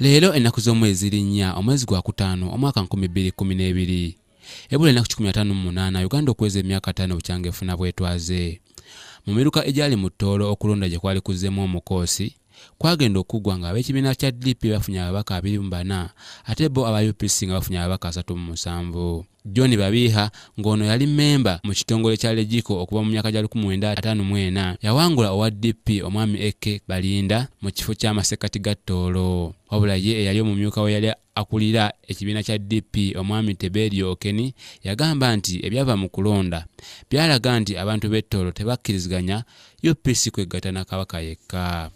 leero ennaku z'omwezi ri nnya omwezi gwa kutaano omwaka 2012 ebula ennaku 158 uganda okuweza emyaka 5 bukyanga efuna bwetwaze mu miruka egyali mu ttoolo okulonda gye kwali kuzzeemu omukoosi kwagenda okuggwa nga ab'ekibiina kya dp bafunye ababaka 24 ate bo aba upc nga bafunye ababaka 37 john babiha ng'ono yali memba mu kitongole kya legico okuva mu myaka gya 1954 yawangula owa dp omwami eke balinda mu kifo ky'amasekati ga ttoolo wabula ye eyali omumyuka we yali akulira ekibiina kya dp omwami teberio okeni yagamba nti ebyava mu kulonda byalaga nti abantu b'ettoolo tebakkiriziganya upc kwegatana kabaka yekka